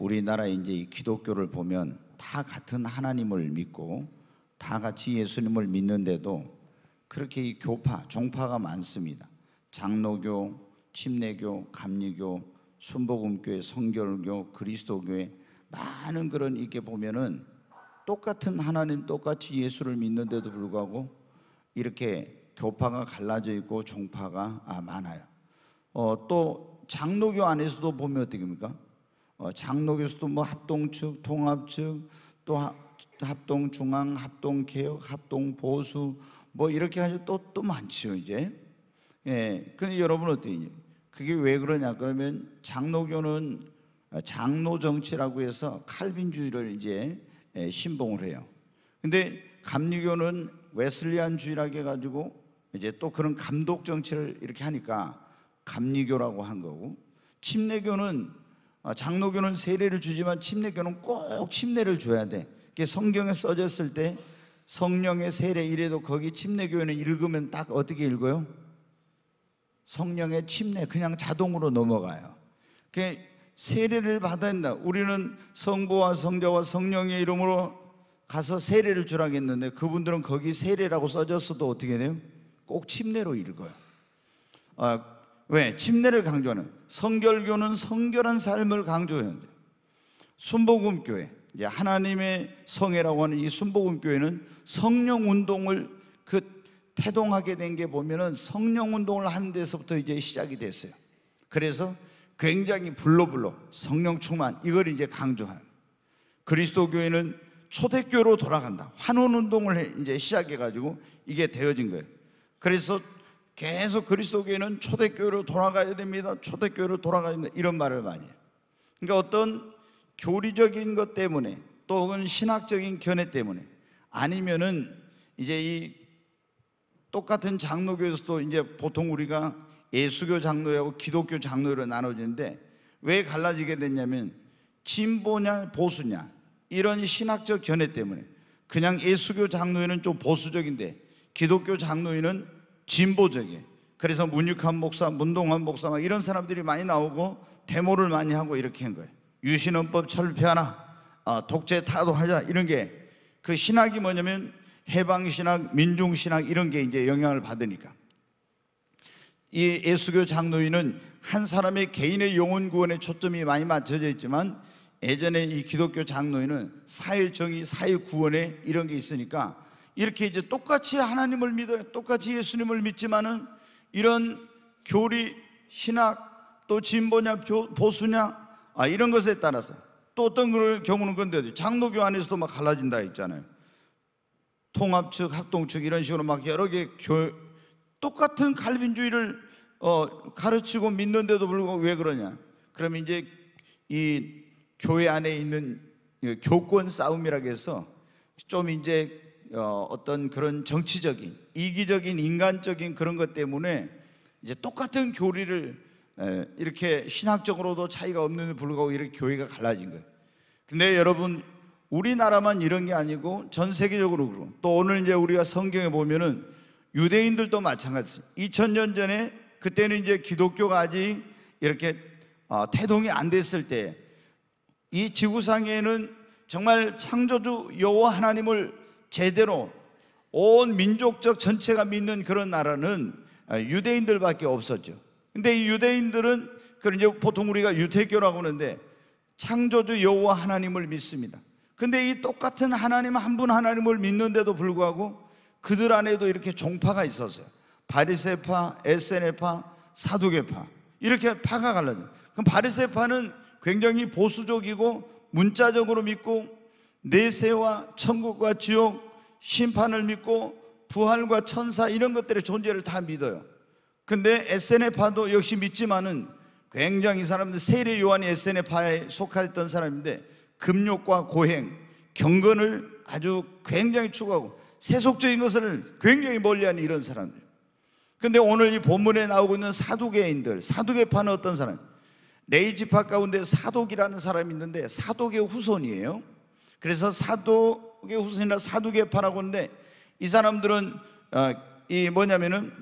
우리나라 이제 기독교를 보면 다 같은 하나님을 믿고 다 같이 예수님을 믿는데도 그렇게 이 교파, 종파가 많습니다. 장로교, 침례교, 감리교, 순복음교회, 성결교, 그리스도교회 많은 그런 이게 보면은 똑같은 하나님 똑같이 예수를 믿는데도 불구하고 이렇게 교파가 갈라져 있고 종파가 아, 많아요. 어, 또 장로교 안에서도 보면 어떻게 됩니까? 어, 장로교수도 뭐 합동측, 통합측, 또 합동 중앙, 합동 개혁, 합동 보수 뭐 이렇게 해서 또또 많지요 이제. 예, 근데 여러분 어때요? 그게 왜 그러냐? 그러면 장로교는 장로 정치라고 해서 칼빈주의를 이제 예, 신봉을 해요. 근데 감리교는 웨슬리안주의라고 해가지고 이제 또 그런 감독 정치를 이렇게 하니까 감리교라고 한 거고 침례교는 아, 장로교는 세례를 주지만 침례교는 꼭 침례를 줘야 돼. 그게 성경에 써졌을 때 성령의 세례 이래도 거기 침례교회는 읽으면 딱 어떻게 읽어요? 성령의 침례 그냥 자동으로 넘어가요. 그 세례를 받아다 우리는 성부와 성자와 성령의 이름으로 가서 세례를 주라겠는데 그분들은 거기 세례라고 써졌어도 어떻게 돼요? 꼭 침례로 읽어요. 아, 왜? 침례를 강조하는 성결교는 성결한 삶을 강조하는데 순복음교회 이제 하나님의 성회라고 하는 이 순복음교회는 성령 운동을 그 태동하게 된 게 보면은 성령 운동을 하는 데서부터 이제 시작이 됐어요. 그래서 굉장히 불로불로 성령 충만 이걸 이제 강조하 그리스도 교회는 초대교로 돌아간다. 환원 운동을 이제 시작해 가지고 이게 되어진 거예요. 그래서 계속 그리스도교회는 초대교회로 돌아가야 됩니다. 초대교회로 돌아가야 됩니다. 이런 말을 많이 해요. 그러니까 어떤 교리적인 것 때문에 또 혹은 신학적인 견해 때문에 아니면은 이제 이 똑같은 장로교에서도 이제 보통 우리가 예수교 장로하고 기독교 장로로 나눠지는데 왜 갈라지게 됐냐면 진보냐 보수냐 이런 신학적 견해 때문에 그냥 예수교 장로회는 좀 보수적인데 기독교 장로회는 진보적인 그래서 문육한 목사, 문동환 목사 막 이런 사람들이 많이 나오고 데모를 많이 하고 이렇게 한 거예요. 유신헌법 철폐하나 아, 독재 타도하자 이런 게 그 신학이 뭐냐면 해방신학, 민중신학 이런 게 이제 영향을 받으니까 이 예수교 장로인은 한 사람의 개인의 영혼 구원에 초점이 많이 맞춰져 있지만 예전에 이 기독교 장로인은 사회 정의, 사회 구원에 이런 게 있으니까 이렇게 이제 똑같이 하나님을 믿어요. 똑같이 예수님을 믿지만은 이런 교리, 신학, 또 진보냐, 보수냐, 아, 이런 것에 따라서 또 어떤 걸 경우는 건데 장로교 안에서도 막 갈라진다 했잖아요. 통합 측, 합동 측 이런 식으로 막 여러 개 교, 똑같은 갈빈주의를 어, 가르치고 믿는데도 불구하고 왜 그러냐. 그러면 이제 이 교회 안에 있는 교권 싸움이라고 해서 좀 이제 어, 어떤 그런 정치적인 이기적인 인간적인 그런 것 때문에 이제 똑같은 교리를 이렇게 신학적으로도 차이가 없는데 불구하고 이렇게 교회가 갈라진 거예요. 근데 여러분 우리나라만 이런 게 아니고 전 세계적으로 그러고 또 오늘 이제 우리가 성경에 보면은 유대인들도 마찬가지. 2000년 전에 그때는 이제 기독교가 아직 이렇게 어, 태동이 안 됐을 때 이 지구상에는 정말 창조주 여호와 하나님을 제대로 온 민족적 전체가 믿는 그런 나라는 아, 유대인들밖에 없었죠. 근데 이 유대인들은 그 이제 보통 우리가 유태교라고 하는데 창조주 여호와 하나님을 믿습니다. 근데 이 똑같은 하나님 한 분 하나님을 믿는데도 불구하고 그들 안에도 이렇게 종파가 있었어요. 바리새파, 에세네파, 사두개파 이렇게 파가 갈라져. 그럼 바리새파는 굉장히 보수적이고 문자적으로 믿고 내세와 천국과 지옥, 심판을 믿고 부활과 천사 이런 것들의 존재를 다 믿어요. 근데 SNF파도 역시 믿지만은 굉장히 사람들 세례 요한이 SNF파에 속했던 사람인데 금욕과 고행, 경건을 아주 굉장히 추구하고 세속적인 것을 굉장히 멀리하는 이런 사람들. 근데 오늘 이 본문에 나오고 있는 사두개인들, 사두개파는 어떤 사람? 레이지파 가운데 사독이라는 사람이 있는데 사독의 후손이에요. 그래서 사도계 후손이나 사도계파라고 하는데 이 사람들은 어, 이 뭐냐면은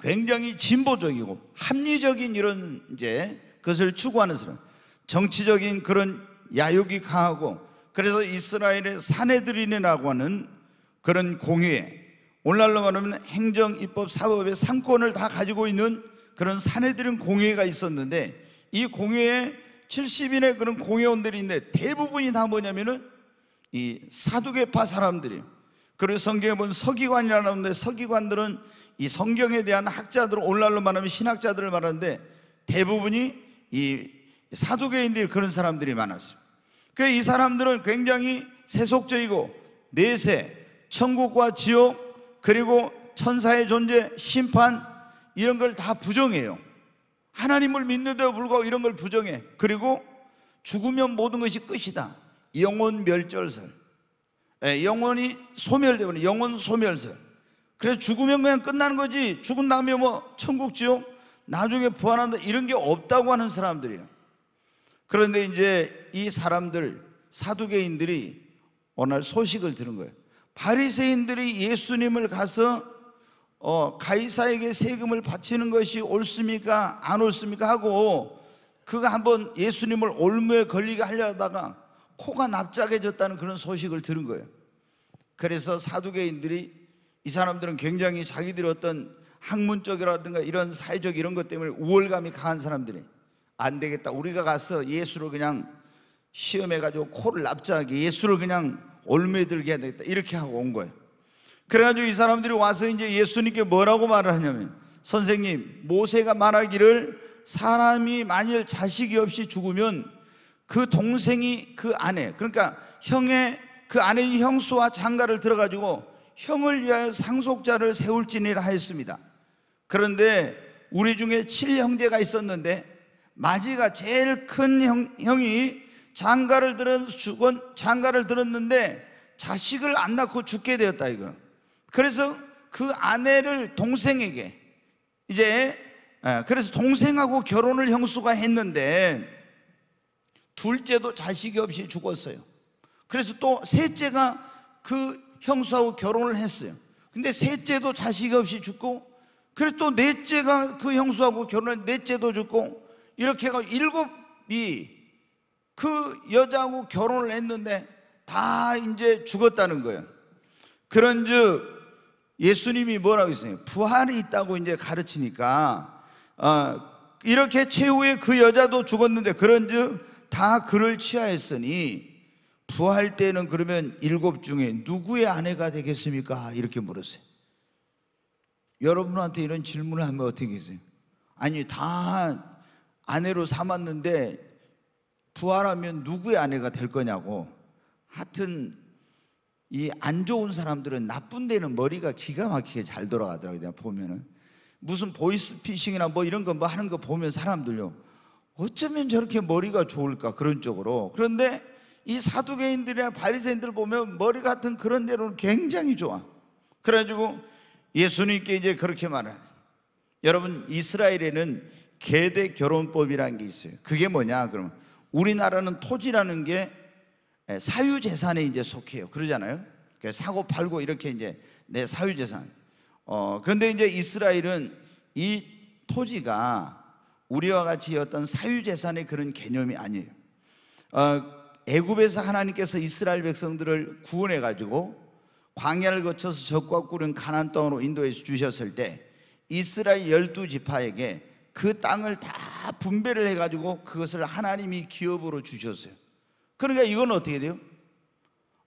굉장히 진보적이고 합리적인 이런 이제 그것을 추구하는 사람. 정치적인 그런 야욕이 강하고 그래서 이스라엘의 사내들인이라고 하는 그런 공의회 오늘날로 말하면 행정, 입법, 사법의 상권을 다 가지고 있는 그런 사내들인 공회가 있었는데 이 공회에 70인의 그런 공회원들이 있는데 대부분이 다 뭐냐면은 이 사두개파 사람들이 그리고 성경에 본 서기관이라는데 서기관들은 이 성경에 대한 학자들 오늘날로 말하면 신학자들을 말하는데 대부분이 이 사두개인들 그런 사람들이 많았어요. 그 이 사람들은 굉장히 세속적이고 내세, 천국과 지옥, 그리고 천사의 존재, 심판 이런 걸 다 부정해요. 하나님을 믿는데도 불구하고 이런 걸 부정해. 그리고 죽으면 모든 것이 끝이다. 영혼 멸절선. 예, 영혼이 소멸되는 영혼 소멸선. 그래서 죽으면 그냥 끝나는 거지. 죽은 다음에 뭐 천국 지옥 나중에 부활한다 이런 게 없다고 하는 사람들이에요. 그런데 이제 이 사람들 사두개인들이 어느 소식을 들은 거예요. 바리새인들이 예수님을 가서 어, 가이사에게 세금을 바치는 것이 옳습니까? 안 옳습니까? 하고 그가 한번 예수님을 올무에 걸리게 하려다가 코가 납작해졌다는 그런 소식을 들은 거예요. 그래서 사두개인들이 이 사람들은 굉장히 자기들이 어떤 학문적이라든가 이런 사회적 이런 것 때문에 우월감이 강한 사람들이 안 되겠다. 우리가 가서 예수를 그냥 시험해가지고 코를 납작하게 예수를 그냥 올매 들게 해야 되겠다. 이렇게 하고 온 거예요. 그래가지고 이 사람들이 와서 이제 예수님께 뭐라고 말을 하냐면 선생님, 모세가 말하기를 사람이 만일 자식이 없이 죽으면 그 동생이 그 아내, 그러니까 형의 그 아내의 형수와 장가를 들어가지고 형을 위하여 상속자를 세울지니라 하였습니다. 그런데 우리 중에 7형제가 있었는데 마지가 제일 큰 형, 형이 장가를 들은 죽은 장가를 들었는데 자식을 안 낳고 죽게 되었다 이거. 그래서 그 아내를 동생에게 이제 예, 그래서 동생하고 결혼을 형수가 했는데 둘째도 자식이 없이 죽었어요. 그래서 또 셋째가 그 형수하고 결혼을 했어요. 근데 셋째도 자식이 없이 죽고, 그래서 또 넷째가 그 형수하고 결혼해 넷째도 죽고, 이렇게 해가 일곱이 그 여자하고 결혼을 했는데 다 이제 죽었다는 거예요. 그런 즉, 예수님이 뭐라고 했어요? 부활이 있다고 이제 가르치니까, 어, 이렇게 최후에 그 여자도 죽었는데 그런즉 다 그를 취하였으니 부활 때는 그러면 일곱 중에 누구의 아내가 되겠습니까? 이렇게 물었어요. 여러분한테 이런 질문을 하면 어떻게 되세요? 아니 다 아내로 삼았는데 부활하면 누구의 아내가 될 거냐고 하여튼 이 안 좋은 사람들은 나쁜 데는 머리가 기가 막히게 잘 돌아가더라고요 내가 보면은 무슨 보이스피싱이나 뭐 이런 거 뭐 하는 거 보면 사람들요 어쩌면 저렇게 머리가 좋을까 그런 쪽으로 그런데 이 사두개인들이나 바리새인들 보면 머리 같은 그런 데로는 굉장히 좋아 그래가지고 예수님께 이제 그렇게 말해 여러분 이스라엘에는 계대 결혼법이라는 게 있어요 그게 뭐냐 그러면 우리나라는 토지라는 게 예, 사유재산에 이제 속해요 그러잖아요 그 사고 팔고 이렇게 이제 내 사유재산 어, 근데 이제 이스라엘은 이 토지가 우리와 같이 어떤 사유재산의 그런 개념이 아니에요. 어, 애굽에서 하나님께서 이스라엘 백성들을 구원해 가지고 광야를 거쳐서 적과 꿀은 가난 땅으로 인도해 주셨을 때 이스라엘 열두 지파에게 그 땅을 다 분배를 해 가지고 그것을 하나님이 기업으로 주셨어요. 그러니까 이건 어떻게 돼요?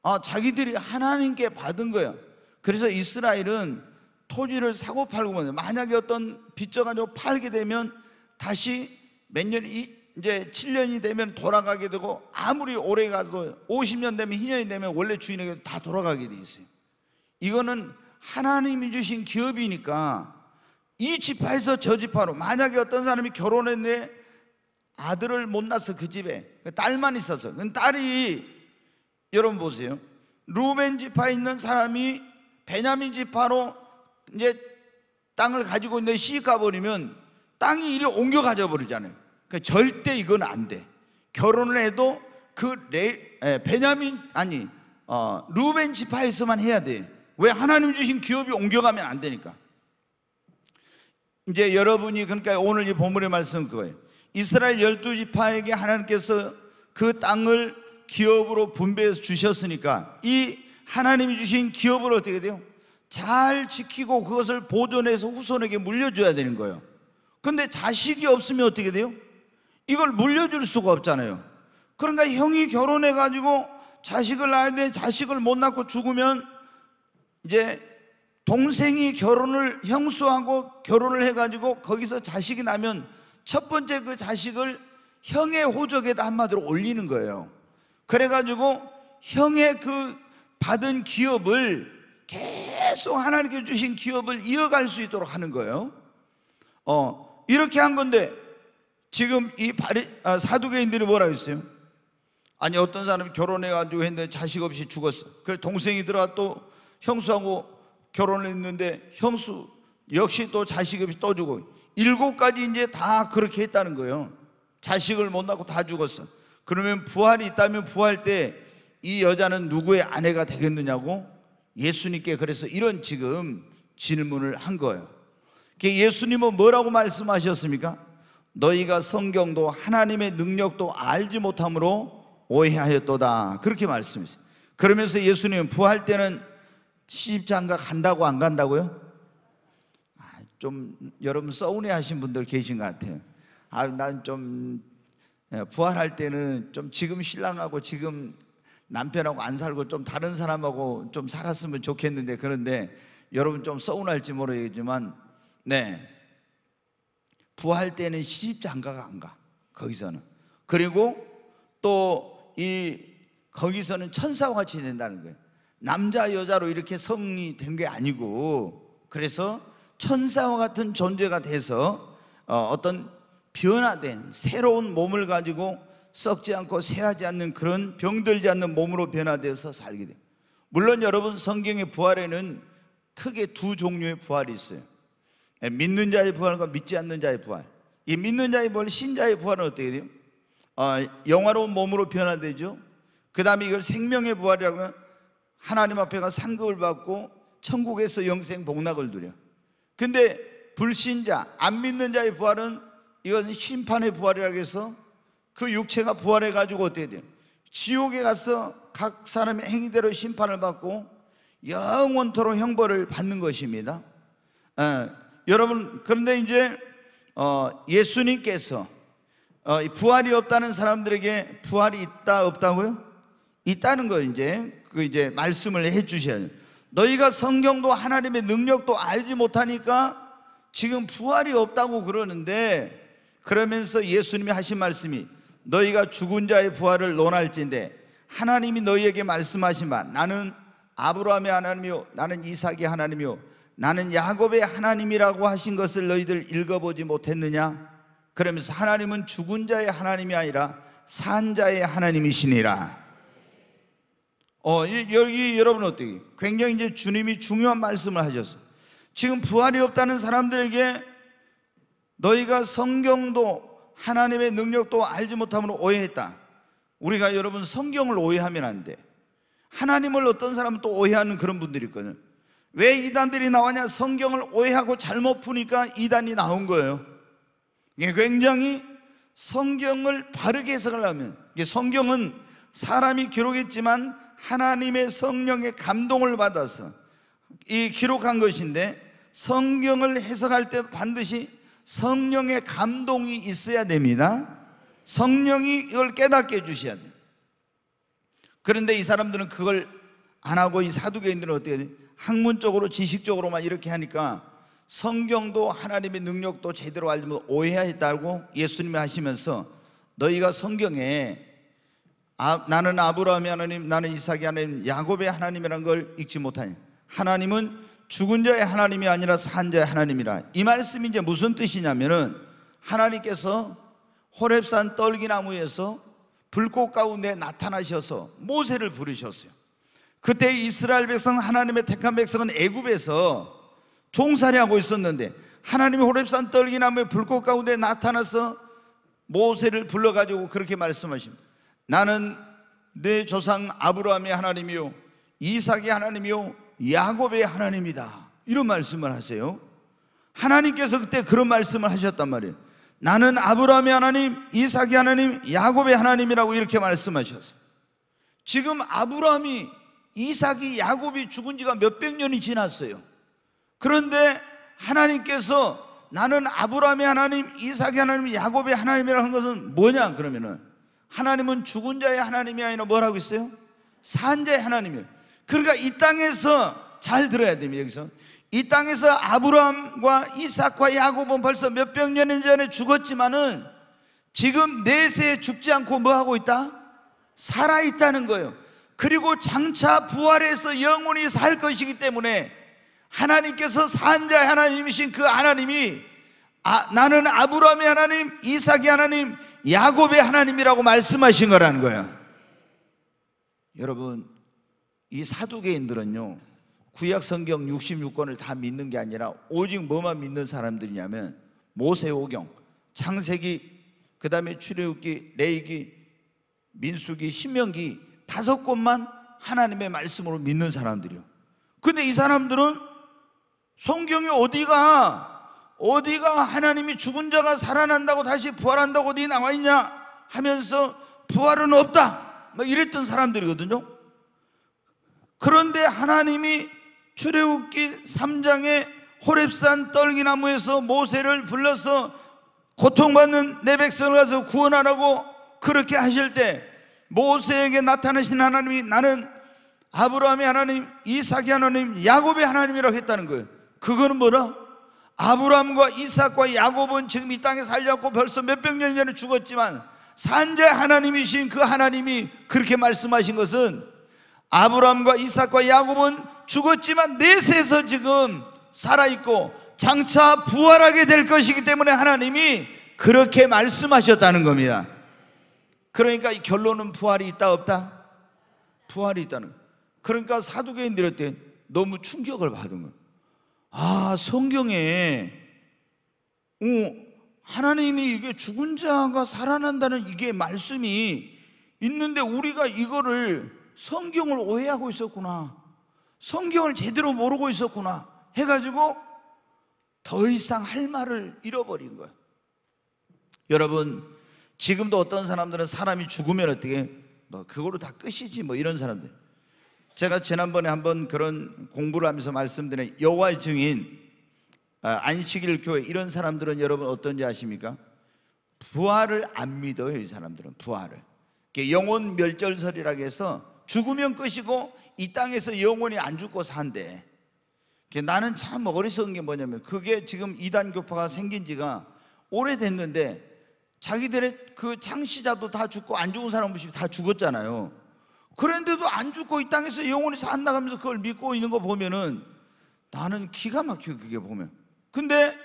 아, 자기들이 하나님께 받은 거야. 그래서 이스라엘은 토지를 사고 팔고 뭐, 만약에 어떤 빚져 가지고 팔게 되면 다시 몇 년, 이제 이 7년이 되면 돌아가게 되고 아무리 오래 가도 50년 되면 희년이 되면 원래 주인에게 다 돌아가게 돼 있어요. 이거는 하나님이 주신 기업이니까 이 지파에서 저 지파로 만약에 어떤 사람이 결혼했는데 아들을 못낳았어그 집에 그 딸만 있어서 그 딸이 여러분 보세요. 루벤 지파에 있는 사람이 베냐민 지파로 이제 땅을 가지고 있는데 시집가 버리면 땅이 이리 옮겨가져 버리잖아요. 그러니까 절대 이건 안 돼. 결혼을 해도 그 레, 에, 베냐민 아니 어, 루벤 지파에서만 해야 돼. 왜 하나님 주신 기업이 옮겨가면 안 되니까. 이제 여러분이 그러니까 오늘 이 본문의 말씀 그거예요. 이스라엘 열두 지파에게 하나님께서 그 땅을 기업으로 분배해서 주셨으니까 이 하나님이 주신 기업을 어떻게 돼요? 잘 지키고 그것을 보존해서 후손에게 물려줘야 되는 거예요. 근데 자식이 없으면 어떻게 돼요? 이걸 물려줄 수가 없잖아요. 그러니까 형이 결혼해가지고 자식을 낳아야 되 자식을 못 낳고 죽으면 이제 동생이 결혼을 형수하고 결혼을 해가지고 거기서 자식이 나면 첫 번째 그 자식을 형의 호적에다 한마디로 올리는 거예요. 그래가지고 형의 그 받은 기업을 계속 하나님께 주신 기업을 이어갈 수 있도록 하는 거예요. 어, 이렇게 한 건데 지금 이 바리, 아, 사두개인들이 뭐라 했어요? 아니 어떤 사람이 결혼해가지고 했는데 자식 없이 죽었어. 그래 동생이 들어가 또 형수하고 결혼을 했는데 형수 역시 또 자식 없이 떠주고 일곱 가지 이제 다 그렇게 했다는 거예요. 자식을 못 낳고 다 죽었어. 그러면 부활이 있다면 부활 때 이 여자는 누구의 아내가 되겠느냐고 예수님께 그래서 이런 지금 질문을 한 거예요. 그 예수님은 뭐라고 말씀하셨습니까? 너희가 성경도 하나님의 능력도 알지 못함으로 오해하였도다. 그렇게 말씀했어요. 그러면서 예수님은 부활 때는 시집장가 간다고 안 간다고요? 아, 좀 여러분 서운해 하신 분들 계신 것 같아요. 아, 난좀 예, 부활할 때는 좀 지금 신랑하고 지금 남편하고 안 살고 좀 다른 사람하고 좀 살았으면 좋겠는데 그런데 여러분 좀 서운할지 모르겠지만 네. 부활 때는 시집자 안 가가 안 가. 거기서는. 그리고 또 이 거기서는 천사와 같이 된다는 거예요. 남자 여자로 이렇게 성이 된 게 아니고 그래서 천사와 같은 존재가 돼서 어, 어떤 변화된 새로운 몸을 가지고 썩지 않고 새하지 않는 그런 병들지 않는 몸으로 변화돼서 살게 돼. 물론 여러분 성경의 부활에는 크게 두 종류의 부활이 있어요. 예, 믿는 자의 부활과 믿지 않는 자의 부활. 이 믿는 자의 부활, 신자의 부활은 어떻게 돼요? 어, 영화로운 몸으로 변화되죠. 그 다음에 이걸 생명의 부활이라고 하면 하나님 앞에 가 상급을 받고 천국에서 영생 복락을 누려. 근데 불신자, 안 믿는 자의 부활은 이것은 심판의 부활이라고 해서 그 육체가 부활해가지고 어떻게 돼요? 지옥에 가서 각 사람의 행위대로 심판을 받고 영원토록 형벌을 받는 것입니다. 어, 여러분 그런데 이제 어, 예수님께서 어, 부활이 없다는 사람들에게 부활이 있다 없다고요? 있다는 거 이제 그 이제 말씀을 해 주셔야죠. 너희가 성경도 하나님의 능력도 알지 못하니까 지금 부활이 없다고 그러는데 그러면서 예수님이 하신 말씀이 너희가 죽은 자의 부활을 논할진데 하나님이 너희에게 말씀하신 바 나는 아브라함의 하나님이요 나는 이삭의 하나님이요 나는 야곱의 하나님이라고 하신 것을 너희들 읽어보지 못했느냐? 그러면서 하나님은 죽은 자의 하나님이 아니라 산 자의 하나님이시니라. 어, 여기 여러분 어떻게? 굉장히 이제 주님이 중요한 말씀을 하셨어 지금 부활이 없다는 사람들에게 너희가 성경도 하나님의 능력도 알지 못함으로 오해했다. 우리가 여러분 성경을 오해하면 안 돼. 하나님을 어떤 사람은 또 오해하는 그런 분들이 있거든. 왜 이단들이 나왔냐? 성경을 오해하고 잘못 푸니까 이단이 나온 거예요. 이게 굉장히 성경을 바르게 해석을 하면 이게 성경은 사람이 기록했지만 하나님의 성령의 감동을 받아서 이 기록한 것인데 성경을 해석할 때 반드시 성령의 감동이 있어야 됩니다. 성령이 이걸 깨닫게 해 주셔야 돼요. 그런데 이 사람들은 그걸 안 하고 이 사두개인들은 어떻게 해야 돼요? 학문적으로 지식적으로만 이렇게 하니까 성경도 하나님의 능력도 제대로 알지 못 오해했다고 예수님이 하시면서 너희가 성경에 아, 나는 아브라함의 하나님, 나는 이삭의 하나님, 야곱의 하나님이라는 걸 읽지 못하니 하나님은 죽은 자의 하나님이 아니라 산 자의 하나님이라 이 말씀이 이제 무슨 뜻이냐면은 하나님께서 호렙산 떨기나무에서 불꽃 가운데 나타나셔서 모세를 부르셨어요 그때 이스라엘 백성 하나님의 택한 백성은 애굽에서 종살이하고 있었는데 하나님이 호렙산 떨기나무의 불꽃 가운데 나타나서 모세를 불러가지고 그렇게 말씀하십니다. 나는 내 조상 아브라함의 하나님이요 이삭의 하나님이요 야곱의 하나님이다. 이런 말씀을 하세요. 하나님께서 그때 그런 말씀을 하셨단 말이에요. 나는 아브라함의 하나님, 이삭의 하나님, 야곱의 하나님이라고 이렇게 말씀하셨어요. 지금 아브라함이 이삭이 야곱이 죽은 지가 몇 백 년이 지났어요. 그런데 하나님께서 나는 아브라함의 하나님, 이삭의 하나님, 야곱의 하나님이라는 것은 뭐냐 그러면은 하나님은 죽은 자의 하나님이 아니라 뭐라고 있어요? 산자의 하나님이에요. 그러니까 이 땅에서 잘 들어야 됩니다. 여기서 이 땅에서 아브라함과 이삭과 야곱은 벌써 몇 백 년 전에 죽었지만은 지금 내세에 죽지 않고 뭐 하고 있다? 살아 있다는 거예요. 그리고 장차 부활해서 영원히 살 것이기 때문에 하나님께서 산자 하나님이신 그 하나님이 아, 나는 아브라함의 하나님, 이삭의 하나님, 야곱의 하나님이라고 말씀하신 거라는 거예요 여러분, 이 사두개인들은요, 구약 성경 66권을 다 믿는 게 아니라 오직 뭐만 믿는 사람들이냐면 모세오경, 창세기, 그 다음에 출애굽기, 레이기, 민수기, 신명기 다섯 곳만 하나님의 말씀으로 믿는 사람들이요. 근데 이 사람들은 성경이 어디가 어디가 하나님이 죽은 자가 살아난다고 다시 부활한다고 어디 나와 있냐 하면서 부활은 없다. 막 이랬던 사람들이거든요. 그런데 하나님이 출애굽기 3장에 호랩산 떨기나무에서 모세를 불러서 고통받는 내 백성을 가서 구원하라고 그렇게 하실 때 모세에게 나타나신 하나님이 나는 아브라함의 하나님, 이삭의 하나님, 야곱의 하나님이라고 했다는 거예요. 그거는 뭐라? 아브라함과 이삭과 야곱은 지금 이 땅에 살려고 벌써 몇백 년 전에 죽었지만 산재 하나님이신 그 하나님이 그렇게 말씀하신 것은 아브라함과 이삭과 야곱은 죽었지만 내세에서 지금 살아있고 장차 부활하게 될 것이기 때문에 하나님이 그렇게 말씀하셨다는 겁니다. 그러니까 이 결론은 부활이 있다 없다? 부활이 있다는 거예요. 그러니까 사두개인들 때 너무 충격을 받은 거예요. 아, 성경에 어, 하나님이 이게 죽은 자가 살아난다는 이게 말씀이 있는데 우리가 이거를 성경을 오해하고 있었구나. 성경을 제대로 모르고 있었구나. 해가지고 더 이상 할 말을 잃어버린 거예 여러분, 지금도 어떤 사람들은 사람이 죽으면 어떻게 뭐 그거로 다 끝이지 뭐 이런 사람들. 제가 지난번에 한번 그런 공부를 하면서 말씀드린 여호와의 증인 아, 안식일 교회 이런 사람들은 여러분 어떤지 아십니까? 부활을 안 믿어요 이 사람들은 부활을 영혼 멸절설이라고 해서 죽으면 끝이고 이 땅에서 영혼이 안 죽고 산대 나는 참 어리석은 게 뭐냐면 그게 지금 이단 교파가 생긴 지가 오래됐는데 자기들의 그 창시자도 다 죽고 안 죽은 사람 없이 다 죽었잖아요. 그런데도 안 죽고 이 땅에서 영원히 산나가면서 그걸 믿고 있는 거 보면은 나는 기가 막혀 그게 보면. 근데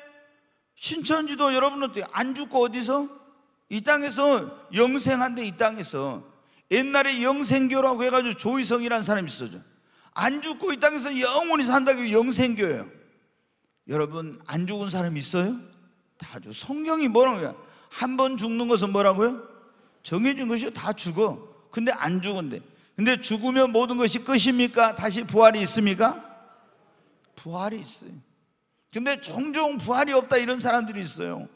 신천지도 여러분은 안 죽고 어디서? 이 땅에서 영생한데 이 땅에서 옛날에 영생교라고 해가지고 조이성이라는 사람이 있었죠. 안 죽고 이 땅에서 영원히 산다고 영생교예요. 여러분 안 죽은 사람 있어요? 다 아주 성경이 뭐라고 해요? 한번 죽는 것은 뭐라고요? 정해진 것이 다 죽어. 근데 안 죽은데. 근데 죽으면 모든 것이 끝입니까? 다시 부활이 있습니까? 부활이 있어요. 근데 종종 부활이 없다 이런 사람들이 있어요.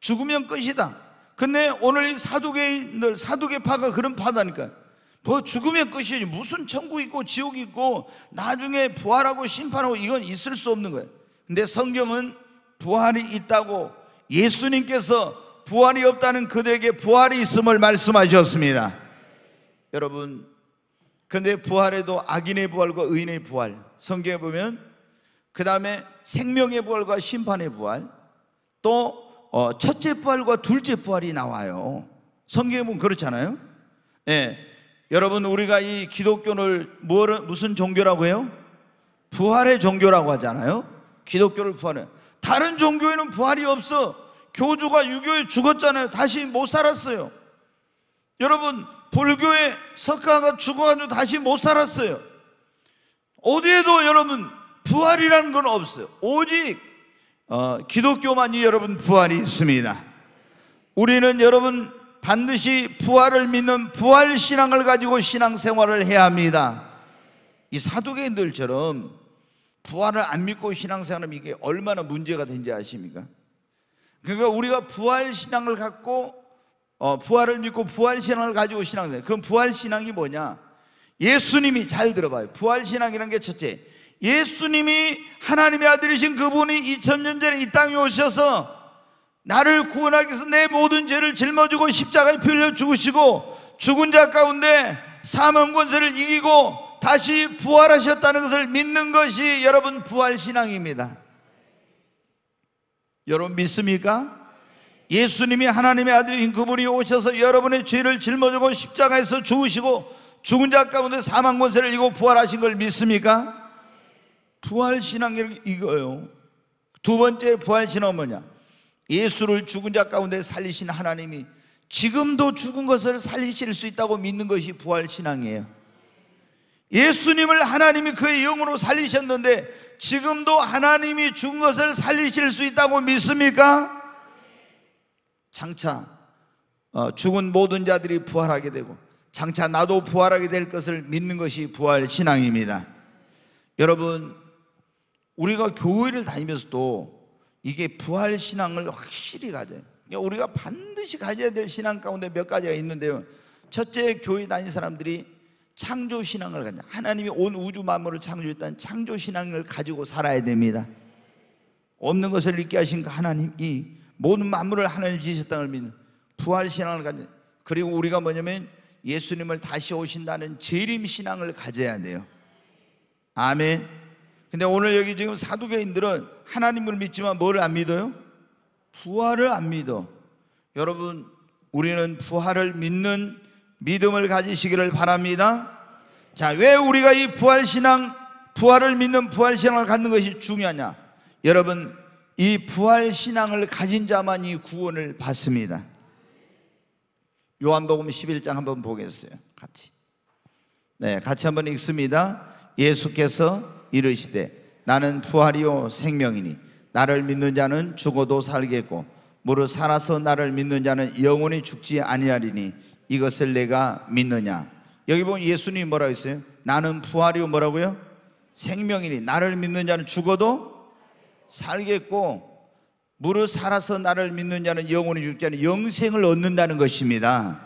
죽으면 끝이다. 근데 오늘 이 사두개인들, 사두개파가 그런 파다니까. 뭐 죽음의 끝이지. 무슨 천국 있고 지옥 있고 나중에 부활하고 심판하고 이건 있을 수 없는 거예요. 근데 성경은 부활이 있다고 예수님께서 부활이 없다는 그들에게 부활이 있음을 말씀하셨습니다. 여러분, 근데 부활에도 악인의 부활과 의인의 부활, 성경에 보면 그 다음에 생명의 부활과 심판의 부활, 또 어, 첫째 부활과 둘째 부활이 나와요. 성경에 보면 그렇잖아요. 예. 여러분, 우리가 이 기독교를 뭘, 무슨 종교라고 해요? 부활의 종교라고 하잖아요. 기독교를 부활해. 다른 종교에는 부활이 없어. 교주가 유교에 죽었잖아요. 다시 못 살았어요. 여러분, 불교의 석가가 죽어가지고 다시 못 살았어요. 어디에도 여러분, 부활이라는 건 없어요. 오직, 어, 기독교만이 여러분 부활이 있습니다. 우리는 여러분 반드시 부활을 믿는 부활 신앙을 가지고 신앙 생활을 해야 합니다. 이 사두개인들처럼 부활을 안 믿고 신앙생활하면 이게 얼마나 문제가 된지 아십니까? 그러니까 우리가 부활 신앙을 갖고 어, 부활을 믿고 부활 신앙을 가지고 신앙을 그럼 부활 신앙이 뭐냐? 예수님이 잘 들어봐요. 부활 신앙이라는 게 첫째. 예수님이 하나님의 아들이신 그분이 2000년 전에 이 땅에 오셔서 나를 구원하기 위해서 내 모든 죄를 짊어지고 십자가에 풀려 죽으시고 죽은 자 가운데 사망 권세를 이기고 다시 부활하셨다는 것을 믿는 것이 여러분 부활 신앙입니다. 여러분 믿습니까? 예수님이 하나님의 아들인 그분이 오셔서 여러분의 죄를 짊어지고 십자가에서 죽으시고 죽은 자 가운데 사망 권세를 이고 부활하신 걸 믿습니까? 부활 신앙을 이거요. 두 번째 부활 신앙은 뭐냐? 예수를 죽은 자 가운데 살리신 하나님이 지금도 죽은 것을 살리실 수 있다고 믿는 것이 부활 신앙이에요. 예수님을 하나님이 그의 영으로 살리셨는데 지금도 하나님이 준 것을 살리실 수 있다고 믿습니까? 장차 어, 죽은 모든 자들이 부활하게 되고 장차 나도 부활하게 될 것을 믿는 것이 부활 신앙입니다. 여러분 우리가 교회를 다니면서도 이게 부활 신앙을 확실히 가져요. 그러니까 우리가 반드시 가져야 될 신앙 가운데 몇 가지가 있는데요. 첫째 교회 다닌 사람들이 창조 신앙을 가냐 하나님이 온 우주 만물을 창조했다는 창조 신앙을 가지고 살아야 됩니다. 없는 것을 있게 하신 그 하나님이 모든 만물을 하나님 지으셨다는 믿는 부활 신앙을 갖냐. 그리고 우리가 뭐냐면 예수님을 다시 오신다는 재림 신앙을 가져야 돼요. 아멘. 근데 오늘 여기 지금 사두개인들은 하나님을 믿지만 뭘 안 믿어요? 부활을 안 믿어. 여러분, 우리는 부활을 믿는 믿음을 가지시기를 바랍니다. 자, 왜 우리가 이 부활신앙, 부활을 믿는 부활신앙을 갖는 것이 중요하냐? 여러분, 이 부활신앙을 가진 자만이 구원을 받습니다. 요한복음 11장 한번 보겠어요. 같이. 네, 같이 한번 읽습니다. 예수께서 이르시되 나는 부활이요 생명이니 나를 믿는 자는 죽어도 살겠고 무릇 살아서 나를 믿는 자는 영원히 죽지 아니하리니 이것을 내가 믿느냐? 여기 보면 예수님이 뭐라고 했어요? 나는 부활이요 뭐라고요? 생명이니 나를 믿는 자는 죽어도 살겠고 무릇 살아서 나를 믿는 자는 영원히 죽지 않은 영생을 얻는다는 것입니다.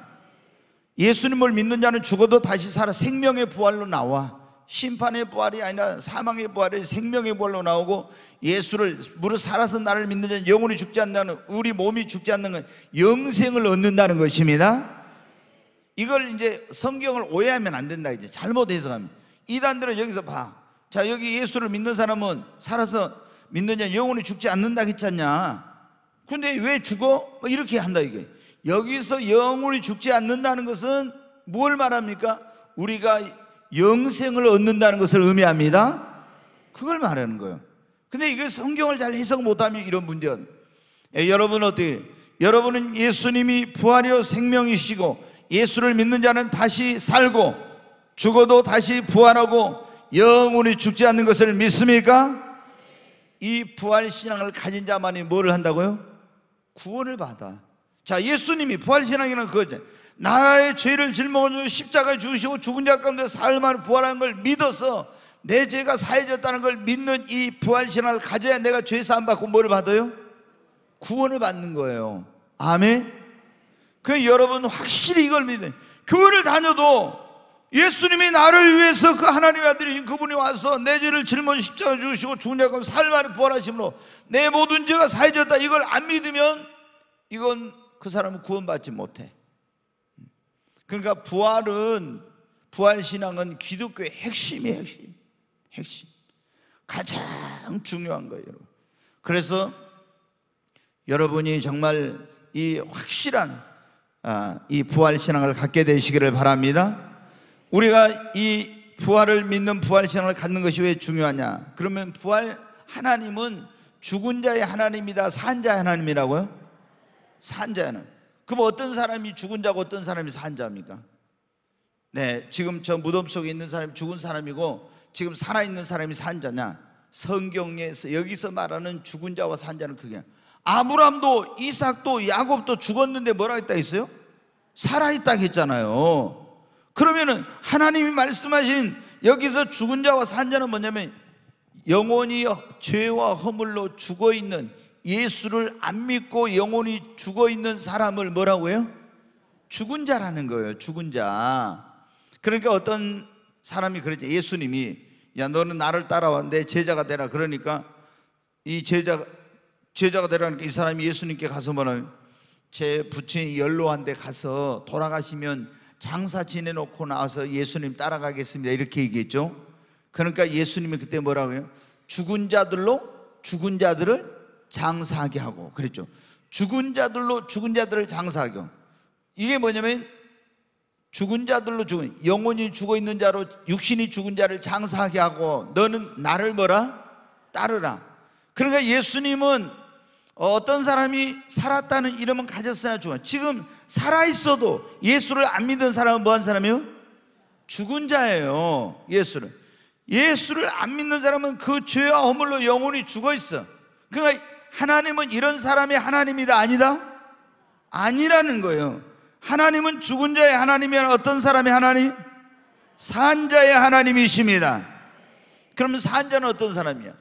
예수님을 믿는 자는 죽어도 다시 살아 생명의 부활로 나와 심판의 부활이 아니라 사망의 부활이 생명의 부활로 나오고 예수를 무릇 살아서 나를 믿는 자는 영원히 죽지 않는 우리 몸이 죽지 않는 건 영생을 얻는다는 것입니다. 이걸 이제 성경을 오해하면 안 된다 이제 잘못 해석하면 이단들은 여기서 봐. 자 여기 예수를 믿는 사람은 살아서 믿느냐 영혼이 죽지 않는다 했잖냐. 근데 왜 죽어? 뭐 이렇게 한다 이게. 여기서 영혼이 죽지 않는다는 것은 뭘 말합니까? 우리가 영생을 얻는다는 것을 의미합니다. 그걸 말하는 거예요. 근데 이게 성경을 잘 해석 못하면 이런 문제는 여러분 어떻게? 여러분은 예수님이 부활이요 생명이시고 예수를 믿는 자는 다시 살고 죽어도 다시 부활하고 영원히 죽지 않는 것을 믿습니까? 이 부활 신앙을 가진 자만이 뭐를 한다고요? 구원을 받아. 자, 예수님이 부활 신앙이라는 그거죠. 나라의 죄를 짊어져 십자가에 죽시고 죽은 자 가운데 사흘 부활한 걸 믿어서 내 죄가 사해졌다는 걸 믿는 이 부활 신앙을 가져야 내가 죄 사함 받고 뭐를 받아요? 구원을 받는 거예요. 아멘. 그 여러분 확실히 이걸 믿는 교회를 다녀도 예수님이 나를 위해서 그 하나님의 아들이신 그분이 와서 내 죄를 짊어 십자가 주시고 죽냐고 살만에 부활하심으로 내 모든 죄가 사해졌다 이걸 안 믿으면 이건 그 사람은 구원받지 못해 그러니까 부활은 부활신앙은 기독교의 핵심이요 핵심 핵심 가장 중요한 거예요 여러분 그래서 여러분이 정말 이 확실한 아, 이 부활신앙을 갖게 되시기를 바랍니다. 우리가 이 부활을 믿는 부활신앙을 갖는 것이 왜 중요하냐? 그러면 부활 하나님은 죽은 자의 하나님이다, 산 자의 하나님이라고요? 산 자는. 그럼 어떤 사람이 죽은 자고 어떤 사람이 산 자입니까? 네, 지금 저 무덤 속에 있는 사람이 죽은 사람이고 지금 살아있는 사람이 산 자냐? 성경에서 여기서 말하는 죽은 자와 산 자는 그게 아브람도 이삭도 야곱도 죽었는데 뭐라 했다 했어요? 살아있다 했잖아요. 그러면은 하나님이 말씀하신 여기서 죽은 자와 산 자는 뭐냐면 영혼이 죄와 허물로 죽어 있는 예수를 안 믿고 영혼이 죽어 있는 사람을 뭐라고 해요? 죽은 자라는 거예요. 죽은 자. 그러니까 어떤 사람이 그랬죠. 예수님이 야 너는 나를 따라와 내 제자가 되라. 그러니까 이 제자 제자가 되라니까 이 사람이 예수님께 가서 말하면 제 부친이 연로한데 가서 돌아가시면 장사 지내놓고 나와서 예수님 따라가겠습니다. 이렇게 얘기했죠. 그러니까 예수님이 그때 뭐라고 요 죽은 자들로 죽은 자들을 장사하게 하고 그랬죠. 죽은 자들로 죽은 자들을 장사하게. 하고. 이게 뭐냐면 죽은 자들로 죽은 영혼이 죽어 있는 자로 육신이 죽은 자를 장사하게 하고 너는 나를 뭐라 따르라. 그러니까 예수님은 어, 어떤 사람이 살았다는 이름은 가졌으나 죽은 지금 살아있어도 예수를 안 믿는 사람은 뭐한 사람이요? 죽은 자예요 예수를 예수를 안 믿는 사람은 그 죄와 허물로 영혼이 죽어있어 그러니까 하나님은 이런 사람이 하나님이다 아니다? 아니라는 거예요 하나님은 죽은 자의 하나님이 어떤 사람이 하나님? 산 자의 하나님이십니다 그러면 산 자는 어떤 사람이야?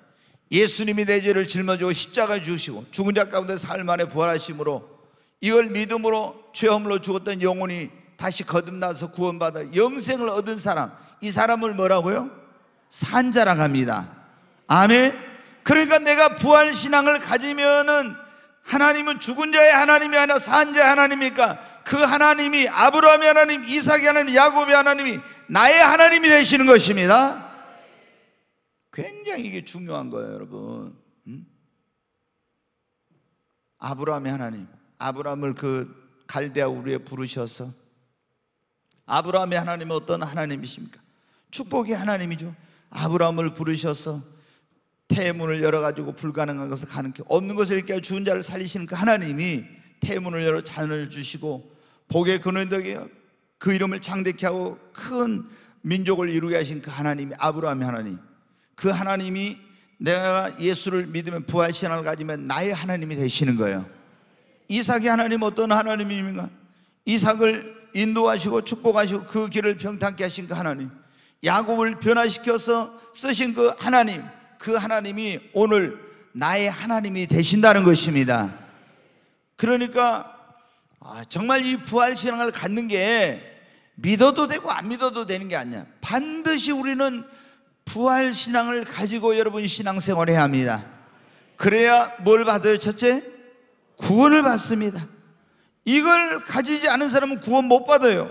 예수님이 내 죄를 짊어지고 십자가 주시고 죽은 자 가운데 살만에 부활하심으로 이걸 믿음으로 죄험으로 죽었던 영혼이 다시 거듭나서 구원받아 영생을 얻은 사람 이 사람을 뭐라고요? 산자라 합니다 아멘 그러니까 내가 부활신앙을 가지면은 하나님은 죽은 자의 하나님이 아니라 산자의 하나님이니까 그 하나님이 아브라함의 하나님, 이삭의 하나님, 야곱의 하나님이 나의 하나님이 되시는 것입니다 굉장히 이게 중요한 거예요, 여러분. 음? 아브라함의 하나님, 아브라함을 그 갈대아 우리에 부르셔서 아브라함의 하나님은 어떤 하나님이십니까? 축복의 하나님이죠. 아브라함을 부르셔서 태문을 열어가지고 불가능한 것을 가능케 없는 것을 깨어 주은 자를 살리시는 그 하나님이 태문을 열어 잔을 주시고 복의 근원덕에 그 이름을 창대케 하고 큰 민족을 이루게 하신 그 하나님이 아브라함의 하나님 그 하나님이 내가 예수를 믿으면 부활 신앙을 가지면 나의 하나님이 되시는 거예요. 이삭이 하나님 어떤 하나님입니까? 이삭을 인도하시고 축복하시고 그 길을 평탄케 하신 그 하나님. 야곱을 변화시켜서 쓰신 그 하나님. 그 하나님이 오늘 나의 하나님이 되신다는 것입니다. 그러니까 아, 정말 이 부활 신앙을 갖는 게 믿어도 되고 안 믿어도 되는 게 아니야. 반드시 우리는 부활 신앙을 가지고 여러분 신앙생활 해야 합니다. 그래야 뭘 받아요? 첫째, 구원을 받습니다. 이걸 가지지 않은 사람은 구원 못 받아요.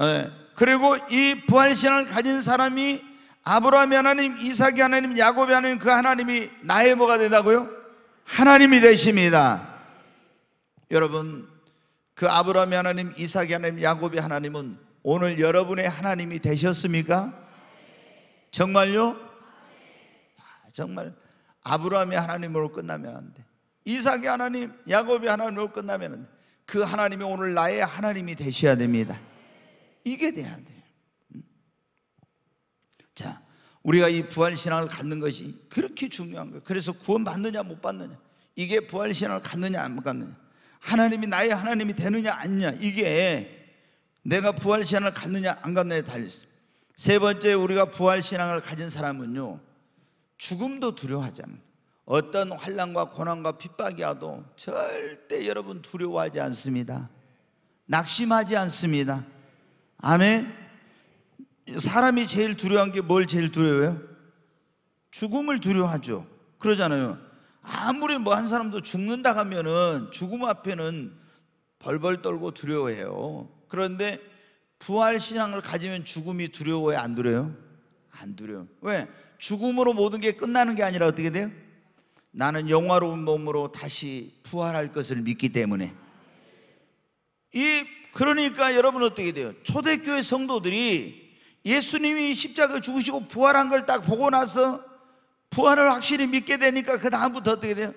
예. 그리고 이 부활 신앙을 가진 사람이 아브라함이 하나님, 이삭이 하나님, 야곱이 하나님 그 하나님이 나의 뭐가 된다고요? 하나님이 되십니다. 여러분, 그 아브라함이 하나님, 이삭이 하나님, 야곱이 하나님은 오늘 여러분의 하나님이 되셨습니까? 정말요? 아, 정말 아브라함이 하나님으로 끝나면 안 돼. 이삭이 하나님, 야곱이 하나님으로 끝나면 안 돼. 그 하나님이 오늘 나의 하나님이 되셔야 됩니다. 이게 돼야 돼요. 음. 자, 우리가 이 부활신앙을 갖는 것이 그렇게 중요한 거예요. 그래서 구원받느냐, 못 받느냐. 이게 부활신앙을 갖느냐, 안 갖느냐. 하나님이 나의 하나님이 되느냐, 아니냐. 이게 내가 부활신앙을 갖느냐, 안 갖느냐에 달려있어 세 번째 우리가 부활 신앙을 가진 사람은요. 죽음도 두려워하지 않는 어떤 환란과 고난과 핍박이 와도 절대 여러분 두려워하지 않습니다. 낙심하지 않습니다. 아멘. 사람이 제일 두려운 게뭘 제일 두려워요? 죽음을 두려워하죠. 그러잖아요. 아무리 뭐 한 사람도 죽는다 하면은 죽음 앞에는 벌벌 떨고 두려워해요. 그런데 부활 신앙을 가지면 죽음이 두려워요? 안 두려워요? 안 두려워요. 왜? 죽음으로 모든 게 끝나는 게 아니라 어떻게 돼요? 나는 영화로운 몸으로 다시 부활할 것을 믿기 때문에. 이, 그러니까 여러분 어떻게 돼요? 초대교회 성도들이 예수님이 십자가 죽으시고 부활한 걸 딱 보고 나서 부활을 확실히 믿게 되니까 그 다음부터 어떻게 돼요?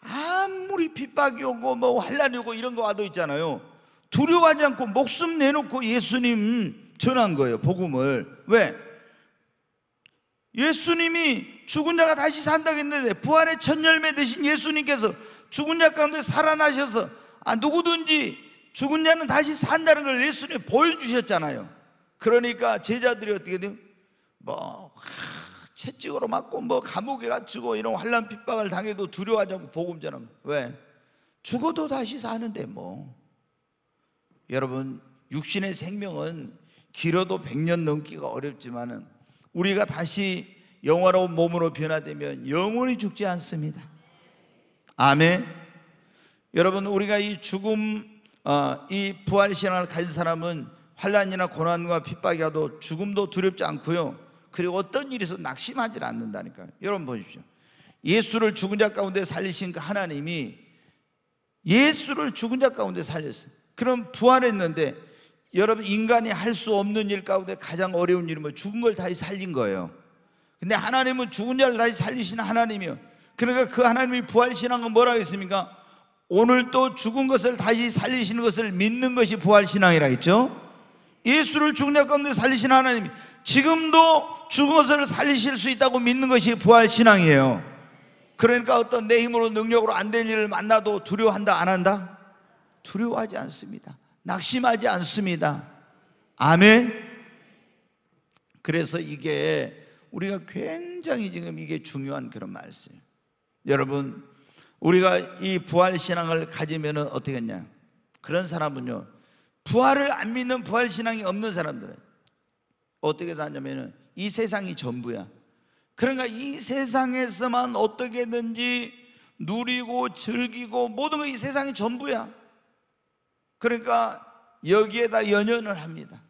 아무리 핍박이 오고 뭐 환란이 오고 이런 거 와도 있잖아요. 두려워하지 않고 목숨 내놓고 예수님 전한 거예요. 복음을. 왜? 예수님이 죽은 자가 다시 산다 했는데 부활의 첫 열매 대신 예수님께서 죽은 자 가운데 살아나셔서 아 누구든지 죽은 자는 다시 산다는 걸 예수님이 보여주셨잖아요. 그러니까 제자들이 어떻게 돼요? 뭐 채찍으로 맞고 뭐 감옥에 갇히고 이런 환란 핍박을 당해도 두려워하지 않고 복음 전함. 왜? 죽어도 다시 사는데 뭐 여러분 육신의 생명은 길어도 100년 넘기가 어렵지만 우리가 다시 영화로운 몸으로 변화되면 영원히 죽지 않습니다. 아멘. 여러분 우리가 이 죽음 어, 이 부활 신앙을 가진 사람은 환란이나 고난과 핍박이 와도 죽음도 두렵지 않고요. 그리고 어떤 일에서 낙심하지 않는다니까요. 여러분 보십시오. 예수를 죽은 자 가운데 살리신 그 하나님이 예수를 죽은 자 가운데 살렸어요. 그럼 부활했는데 여러분 인간이 할 수 없는 일 가운데 가장 어려운 일은 뭐 죽은 걸 다시 살린 거예요. 근데 하나님은 죽은 자를 다시 살리시는 하나님이요. 그러니까 그 하나님이 부활신앙은 뭐라 했습니까? 오늘 또 죽은 것을 다시 살리시는 것을 믿는 것이 부활신앙이라 했죠. 예수를 죽은 자 가운데 살리신 하나님이 지금도 죽은 것을 살리실 수 있다고 믿는 것이 부활신앙이에요. 그러니까 어떤 내 힘으로 능력으로 안 될 일을 만나도 두려워한다, 안 한다? 두려워하지 않습니다. 낙심하지 않습니다. 아멘. 그래서 이게 우리가 굉장히 지금 이게 중요한 그런 말씀. 여러분, 우리가 이 부활 신앙을 가지면 어떻게 냐 그런 사람은요. 부활을 안 믿는 부활 신앙이 없는 사람들은 어떻게 사냐면이 세상이 전부야. 그러니까 이 세상에서만 어떻게든지 누리고 즐기고 모든 거이 세상이 전부야. 그러니까 여기에다 연연을 합니다.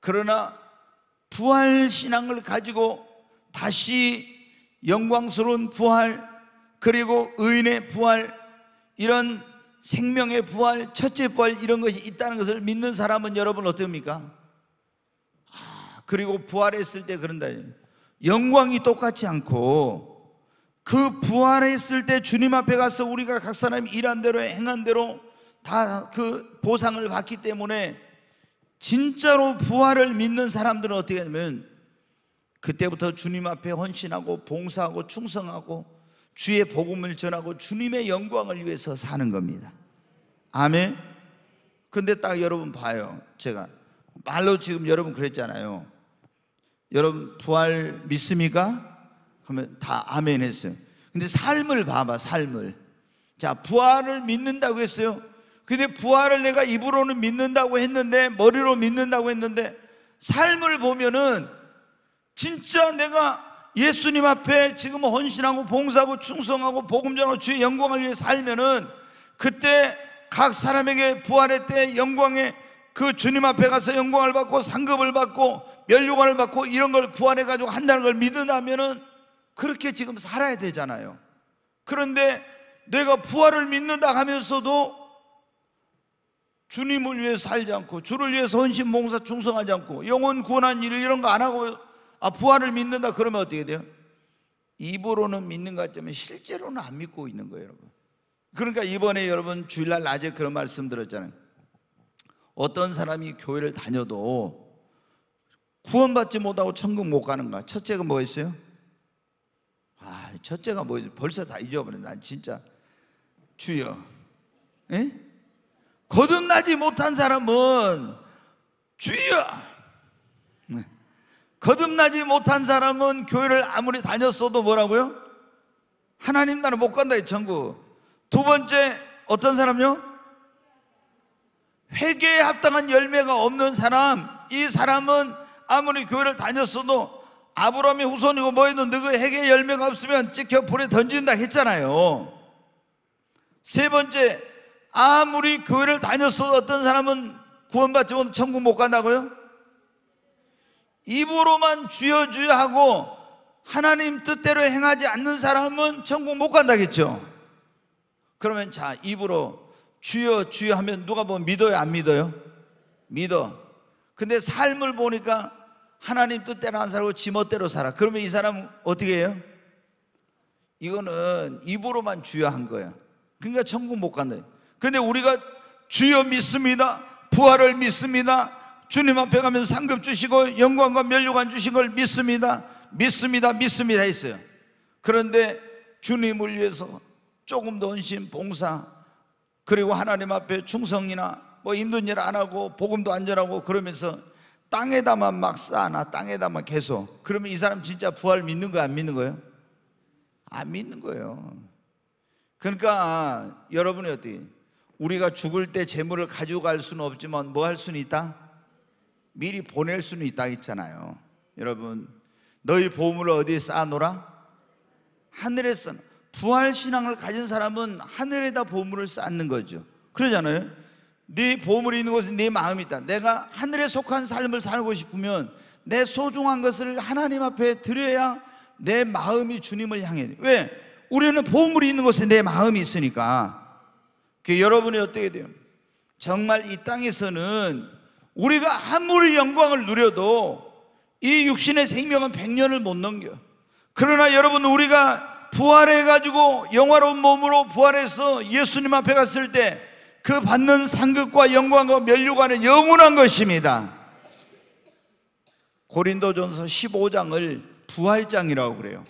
그러나 부활 신앙을 가지고 다시 영광스러운 부활 그리고 의인의 부활 이런 생명의 부활, 첫째 부활 이런 것이 있다는 것을 믿는 사람은 여러분 어떻습니까? 아, 그리고 부활했을 때 그런다. 영광이 똑같지 않고 그 부활했을 때 주님 앞에 가서 우리가 각 사람이 일한 대로 행한 대로 다그 보상을 받기 때문에 진짜로 부활을 믿는 사람들은 어떻게 하냐면 그때부터 주님 앞에 헌신하고 봉사하고 충성하고 주의 복음을 전하고 주님의 영광을 위해서 사는 겁니다. 아멘. 근데 딱 여러분 봐요. 제가 말로 지금 여러분 그랬잖아요. 여러분 부활 믿습니까? 하면 다 아멘 했어요. 근데 삶을 봐봐, 삶을. 자, 부활을 믿는다고 했어요. 근데 부활을 내가 입으로는 믿는다고 했는데 머리로 믿는다고 했는데 삶을 보면은 진짜 내가 예수님 앞에 지금 헌신하고 봉사하고 충성하고 복음 전하고 주의 영광을 위해 살면은 그때 각 사람에게 부활의 때영광에그 주님 앞에 가서 영광을 받고 상급을 받고 면류관을 받고 이런 걸 부활해 가지고 한다는 걸 믿는다면은 그렇게 지금 살아야 되잖아요. 그런데 내가 부활을 믿는다 하면서도 주님을 위해 살지 않고 주를 위해 헌신 봉사 충성하지 않고 영혼 구원한 일 이런 거 안 하고 아 부활을 믿는다 그러면 어떻게 돼요? 입으로는 믿는 것 같지만 실제로는 안 믿고 있는 거예요 여러분 그러니까 이번에 여러분 주일날 낮에 그런 말씀 들었잖아요 어떤 사람이 교회를 다녀도 구원받지 못하고 천국 못 가는가 첫째가 뭐였어요? 아 첫째가 뭐였어요? 벌써 다 잊어버렸네 난 진짜 주여 에? 거듭나지 못한 사람은 주여! 네. 거듭나지 못한 사람은 교회를 아무리 다녔어도 뭐라고요? 하나님 나라 못 간다, 이 천국. 두 번째, 어떤 사람요? 회개에 합당한 열매가 없는 사람, 이 사람은 아무리 교회를 다녔어도 아브라함의 후손이고 뭐였는 너그 회개 열매가 없으면 찍혀 불에 던진다 했잖아요. 세 번째, 아무리 교회를 다녔어도 어떤 사람은 구원받지 못해 천국 못 간다고요? 입으로만 주여 주여 하고 하나님 뜻대로 행하지 않는 사람은 천국 못 간다겠죠. 그러면 자, 입으로 주여 주여 하면 누가 보면 믿어요, 안 믿어요? 믿어. 근데 삶을 보니까 하나님 뜻대로 안 살고 지멋대로 살아. 그러면 이 사람 어떻게 해요? 이거는 입으로만 주여 한 거야. 그러니까 천국 못 간다. 근데 우리가 주여 믿습니다. 부활을 믿습니다. 주님 앞에 가면 상급 주시고 영광과 면류관 주신 걸 믿습니다. 믿습니다. 믿습니다 했어요. 그런데 주님을 위해서 조금 더 헌신, 봉사, 그리고 하나님 앞에 충성이나 뭐 힘든 일안 하고 복음도 안 전하고 그러면서 땅에다만 막 쌓아놔 땅에다만 계속 그러면 이 사람 진짜 부활 믿는 거 안 믿는 거예요? 안 믿는 거예요 그러니까 여러분이 어떻게 우리가 죽을 때 재물을 가져갈 수는 없지만 뭐 할 수는 있다? 미리 보낼 수는 있다 했잖아요. 여러분, 너희 보물을 어디에 쌓아놓라? 하늘에 쌓아. 부활 신앙을 가진 사람은 하늘에다 보물을 쌓는 거죠. 그러잖아요. 네 보물이 있는 곳에 네 마음이 있다. 내가 하늘에 속한 삶을 살고 싶으면 내 소중한 것을 하나님 앞에 드려야 내 마음이 주님을 향해. 왜? 우리는 보물이 있는 곳에 내 마음이 있으니까. 그 여러분이 어떻게 돼요? 정말 이 땅에서는 우리가 아무리 영광을 누려도 이 육신의 생명은 100년을 못 넘겨. 그러나 여러분 우리가 부활해가지고 영화로운 몸으로 부활해서 예수님 앞에 갔을 때 그 받는 상급과 영광과 면류관은 영원한 것입니다. 고린도전서 15장을 부활장이라고 그래요.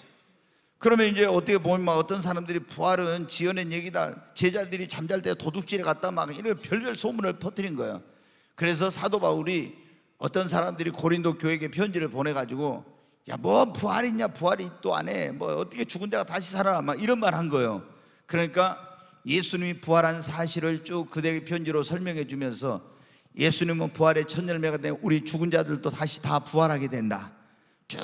그러면 이제 어떻게 보면 막 어떤 사람들이 부활은 지어낸 얘기다. 제자들이 잠잘 때 도둑질에 갔다 막 이런 별별 소문을 퍼뜨린 거예요. 그래서 사도 바울이 어떤 사람들이 고린도 교회에 편지를 보내가지고 야, 뭐 부활 있냐? 부활이 또 안 해. 뭐 어떻게 죽은 데가 다시 살아. 막 이런 말 한 거예요. 그러니까 예수님이 부활한 사실을 쭉 그들에게 편지로 설명해 주면서 예수님은 부활의 첫 열매가 된 우리 죽은 자들도 다시 다 부활하게 된다. 쭉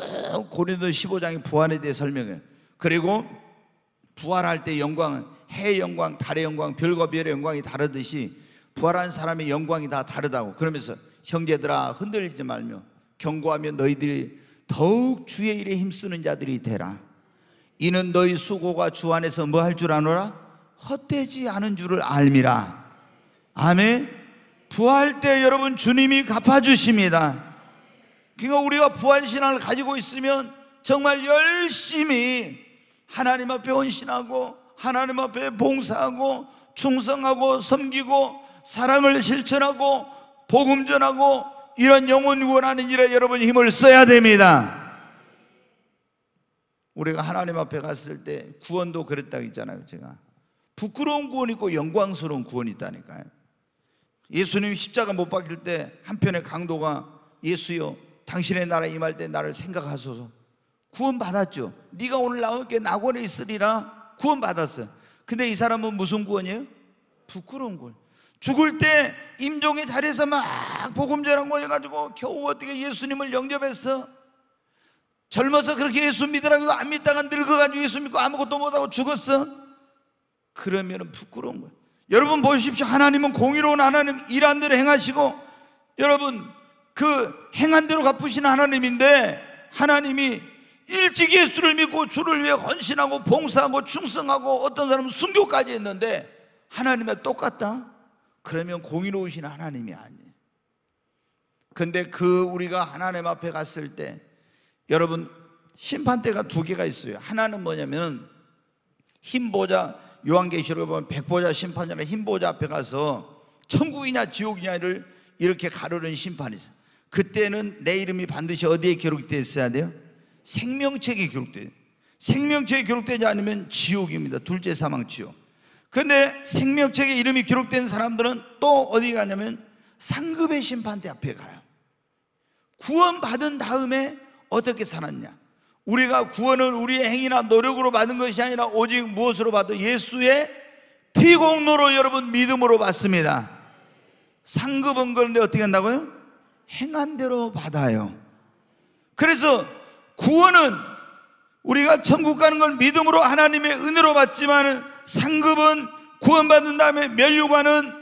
고린도 15장의 부활에 대해 설명해요. 그리고 부활할 때 영광은 해의 영광, 달의 영광, 별과 별의 영광이 다르듯이 부활한 사람의 영광이 다 다르다고 그러면서 형제들아 흔들리지 말며 경고하며 너희들이 더욱 주의 일에 힘쓰는 자들이 되라 이는 너희 수고가 주 안에서 뭐 할 줄 아노라? 헛되지 않은 줄을 알미라 아멘 부활 때 여러분 주님이 갚아주십니다 그러니까 우리가 부활신앙을 가지고 있으면 정말 열심히 하나님 앞에 헌신하고 하나님 앞에 봉사하고 충성하고 섬기고 사랑을 실천하고 복음 전하고 이런 영혼 구원하는 일에 여러분 힘을 써야 됩니다. 우리가 하나님 앞에 갔을 때 구원도 그랬다고 했잖아요, 제가. 부끄러운 구원이 있고 영광스러운 구원이 있다니까요. 예수님 십자가 못 박힐 때 한편의 강도가 예수여 당신의 나라 임할 때 나를 생각하소서 구원받았죠. 네가 오늘 나오게 낙원에 있으리라 구원받았어요. 근데 이 사람은 무슨 구원이에요? 부끄러운 구 죽을 때 임종의 자리에서 막 복음 전한거여가지고 겨우 어떻게 예수님을 영접했어? 젊어서 그렇게 예수 믿으라고 안 믿다가 늙어가지고 예수 믿고 아무것도 못하고 죽었어? 그러면 부끄러운 거예 여러분 보십시오. 하나님은 공의로운 하나님 일한 대로 행하시고 여러분 그 행한 대로 갚으시는 하나님인데 하나님이 일찍 예수를 믿고 주를 위해 헌신하고 봉사하고 충성하고 어떤 사람은 순교까지 했는데 하나님의 똑같다? 그러면 공의로우신 하나님이 아니에요. 근데 그 우리가 하나님 앞에 갔을 때 여러분 심판대가 두 개가 있어요. 하나는 뭐냐면 흰 보자 요한계시록에 보면 백보자 심판자나 흰 보자 앞에 가서 천국이냐 지옥이냐를 이렇게 가르는 심판이 있어요. 그때는 내 이름이 반드시 어디에 기록되어 있어야 돼요? 생명책에 기록돼 생명책에 기록되지 않으면 지옥입니다 둘째 사망 지옥 근데 생명책에 이름이 기록된 사람들은 또 어디 가냐면 상급의 심판대 앞에 가요 구원받은 다음에 어떻게 살았냐 우리가 구원을 우리의 행위나 노력으로 받은 것이 아니라 오직 무엇으로 받도 예수의 피공로로 여러분 믿음으로 받습니다 상급은 그런데 어떻게 한다고요? 행한 대로 받아요 그래서 구원은 우리가 천국 가는 걸 믿음으로 하나님의 은혜로 받지만 상급은 구원받은 다음에 멸류관은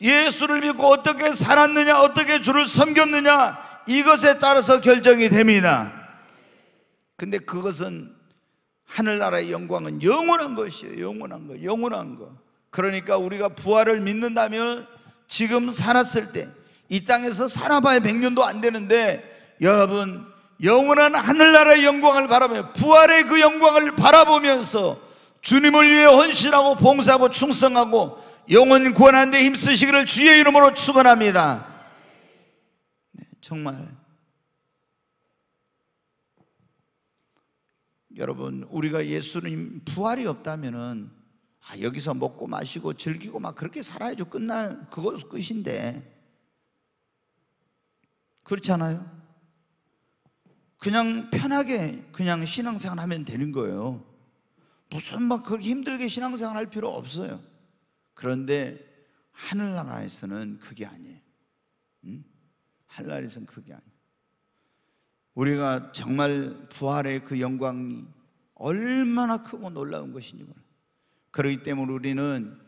예수를 믿고 어떻게 살았느냐 어떻게 주를 섬겼느냐 이것에 따라서 결정이 됩니다 근데 그것은 하늘나라의 영광은 영원한 것이에요 영원한 것 영원한 것 그러니까 우리가 부활을 믿는다면 지금 살았을 때 이 땅에서 살아봐야 1년도안 되는데 여러분 영원한 하늘나라의 영광을 바라며 부활의 그 영광을 바라보면서 주님을 위해 헌신하고 봉사하고 충성하고 영원 구원하는 데 힘쓰시기를 주의 이름으로 축원합니다. 네, 정말 여러분 우리가 예수님 부활이 없다면은 아, 여기서 먹고 마시고 즐기고 막 그렇게 살아야죠 끝날 그것 끝인데 그렇지 않아요? 그냥 편하게 그냥 신앙생활 하면 되는 거예요. 무슨 막 그렇게 힘들게 신앙생활 할 필요 없어요. 그런데 하늘나라에서는 그게 아니에요. 음? 하늘나라에서는 그게 아니에요. 우리가 정말 부활의 그 영광이 얼마나 크고 놀라운 것인지 몰라. 그러기 때문에 우리는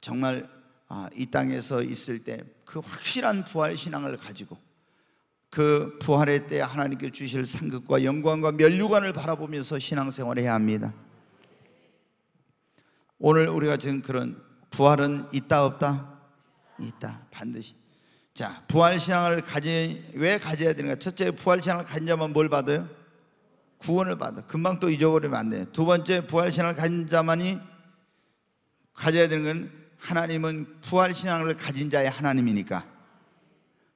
정말 아, 이 땅에서 있을 때 그 확실한 부활 신앙을 가지고 그 부활의 때 하나님께 주실 상급과 영광과 면류관을 바라보면서 신앙생활을 해야 합니다. 오늘 우리가 지금 그런 부활은 있다 없다? 있다. 반드시. 자, 부활 신앙을 가지 왜 가져야 되는가? 첫째, 부활 신앙을 가진 자만 뭘 받아요? 구원을 받아. 금방 또 잊어버리면 안 돼요. 두 번째, 부활 신앙을 가진 자만이 가져야 되는 건 하나님은 부활 신앙을 가진 자의 하나님이니까.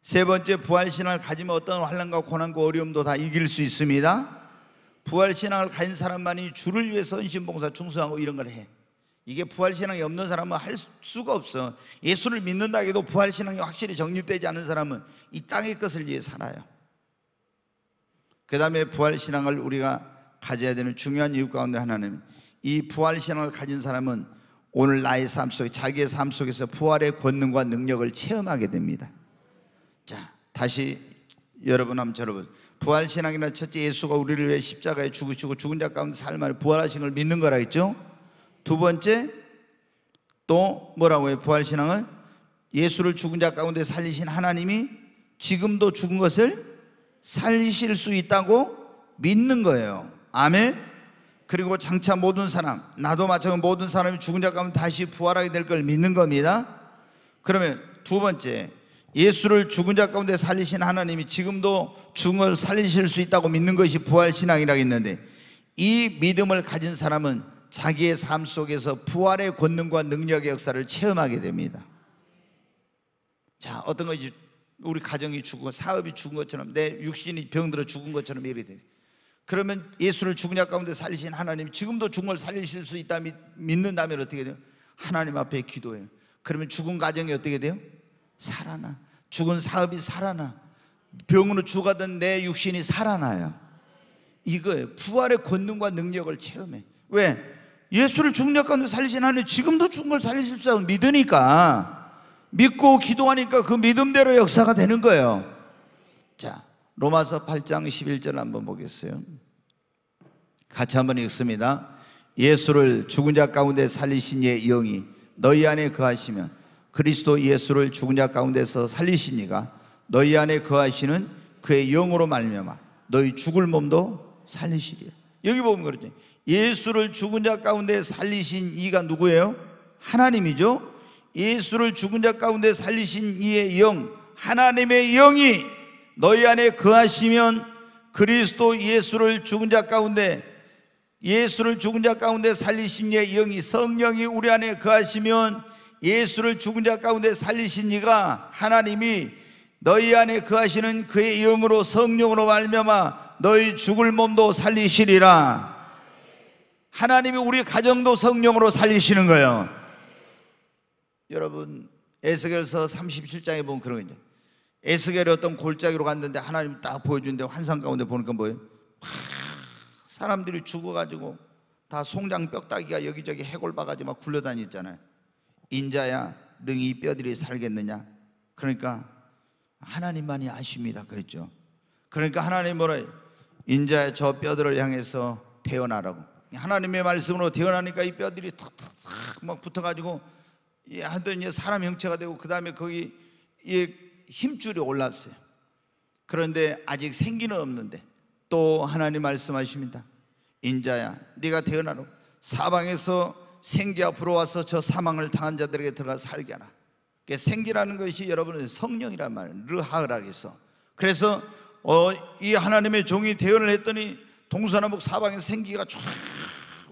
세 번째 부활신앙을 가지면 어떤 환란과 고난과 어려움도 다 이길 수 있습니다 부활신앙을 가진 사람만이 주를 위해 선신봉사 충성하고 이런 걸해 이게 부활신앙이 없는 사람은 할 수가 없어 예수를 믿는다 해도 부활신앙이 확실히 정립되지 않은 사람은 이 땅의 것을 위해 살아요 그 다음에 부활신앙을 우리가 가져야 되는 중요한 이유 가운데 하나는 이 부활신앙을 가진 사람은 오늘 나의 삶 속에 자기의 삶 속에서 부활의 권능과 능력을 체험하게 됩니다 다시 여러분 한번 여러분 부활신앙이나 첫째 예수가 우리를 위해 십자가에 죽으시고 죽은 자 가운데 삶을 부활하신 걸 믿는 거라 했죠 두 번째 또 뭐라고 해요 부활신앙은 예수를 죽은 자 가운데 살리신 하나님이 지금도 죽은 것을 살리실 수 있다고 믿는 거예요 아멘 그리고 장차 모든 사람 나도 마찬가지 로 모든 사람이 죽은 자 가운데 다시 부활하게 될 걸 믿는 겁니다 그러면 두 번째 예수를 죽은 자 가운데 살리신 하나님이 지금도 중을 살리실 수 있다고 믿는 것이 부활신앙이라고 했는데 이 믿음을 가진 사람은 자기의 삶 속에서 부활의 권능과 능력의 역사를 체험하게 됩니다. 자, 어떤 것이 우리 가정이 죽은 사업이 죽은 것처럼 내 육신이 병들어 죽은 것처럼 이렇게 돼. 그러면 예수를 죽은 자 가운데 살리신 하나님 지금도 죽은 걸 살리실 수 있다 믿는다면 어떻게 돼요? 하나님 앞에 기도해요. 그러면 죽은 가정이 어떻게 돼요? 살아나. 죽은 사업이 살아나. 병으로 죽었던 내 육신이 살아나요. 이거예요. 부활의 권능과 능력을 체험해. 왜? 예수를 중력 가운데 살리신 하나님 지금도 죽은 걸 살리실 수 믿으니까 믿고 기도하니까 그 믿음대로 역사가 되는 거예요. 자, 로마서 8장 11절 한번 보겠어요. 같이 한번 읽습니다. 예수를 죽은 자 가운데 살리신 예 영이 너희 안에 거하시면 그리스도 예수를 죽은 자 가운데서 살리시니가 너희 안에 거하시는 그 그의 영으로 말미암아 너희 죽을 몸도 살리시리라. 여기 보면 그러죠. 예수를 죽은 자 가운데 살리신 이가 누구예요? 하나님이죠. 예수를 죽은 자 가운데 살리신 이의 영, 하나님의 영이 너희 안에 거하시면 그 그리스도 예수를 죽은 자 가운데 예수를 죽은 자 가운데 살리신 이의 영이 성령이 우리 안에 거하시면 그 예수를 죽은 자 가운데 살리신 이가 하나님이 너희 안에 그하시는 그의 이름으로 성령으로 말미암아 너희 죽을 몸도 살리시리라. 하나님이 우리 가정도 성령으로 살리시는 거예요. 여러분 에스겔서 37장에 보면 그런 거죠. 에스겔이 어떤 골짜기로 갔는데 하나님 딱 보여주는데 환상 가운데 보니까 뭐예요? 사람들이 죽어가지고 다 송장 뼈다귀가 여기저기 해골 바가지 막 굴려다니잖아요. 인자야 능히 뼈들이 살겠느냐 그러니까 하나님만이 아십니다 그랬죠 그러니까 하나님 뭐라 인자의 저 뼈들을 향해서 태어나라고 하나님의 말씀으로 태어나니까 이 뼈들이 탁탁탁 막 붙어가지고 하여튼 이제 사람 형체가 되고 그 다음에 거기 힘줄이 올랐어요 그런데 아직 생기는 없는데 또 하나님 말씀하십니다 인자야 네가 태어나라 사방에서 생기와 불어와서 저 사망을 당한 자들에게 들어가 살게 하라. 생기라는 것이 여러분의 성령이란 말, 르하으라기서. 그래서 어, 이 하나님의 종이 대언을 했더니 동서남북 사방에 생기가 쫙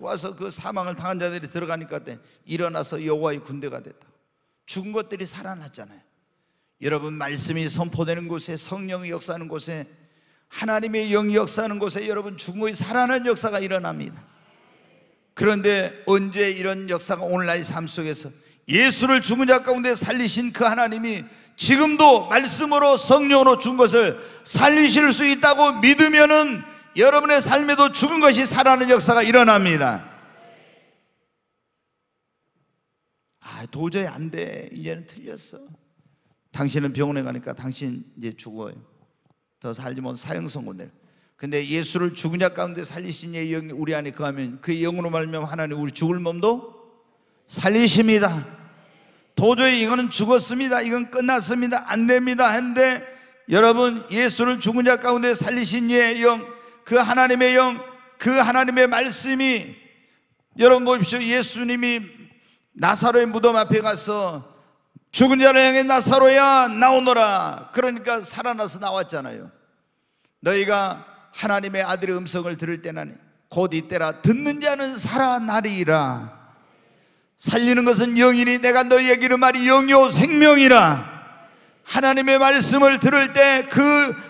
와서 그 사망을 당한 자들이 들어가니까 일어나서 여호와의 군대가 됐다. 죽은 것들이 살아났잖아요. 여러분 말씀이 선포되는 곳에 성령이 역사하는 곳에 하나님의 영이 역사하는 곳에 여러분 죽은 것이 살아난 역사가 일어납니다. 그런데 언제 이런 역사가 오늘날 의삶 속에서 예수를 죽은 자 가운데 살리신 그 하나님이 지금도 말씀으로 성령으로 준 것을 살리실 수 있다고 믿으면은 여러분의 삶에도 죽은 것이 살아나는 역사가 일어납니다. 아, 도저히 안 돼. 이제는 틀렸어. 당신은 병원에 가니까 당신 이제 죽어요. 더 살지 못 사형 선고 내 근데 예수를 죽은 자 가운데 살리신 예 영이 우리 안에 그하면그 영으로 말면 하나님 우리 죽을 몸도 살리십니다. 도저히 이거는 죽었습니다. 이건 끝났습니다. 안 됩니다. 한데 여러분 예수를 죽은 자 가운데 살리신 예 영, 그 하나님의 영, 그 하나님의 말씀이 여러분 보십시오. 예수님이 나사로의 무덤 앞에 가서 죽은 자를 향해 나사로야 나오너라. 그러니까 살아나서 나왔잖아요. 너희가 하나님의 아들의 음성을 들을 때나니 곧 이때라 듣는 자는 살아나리라 살리는 것은 영이니 내가 너희에게로 말이 영요 생명이라 하나님의 말씀을 들을 때 그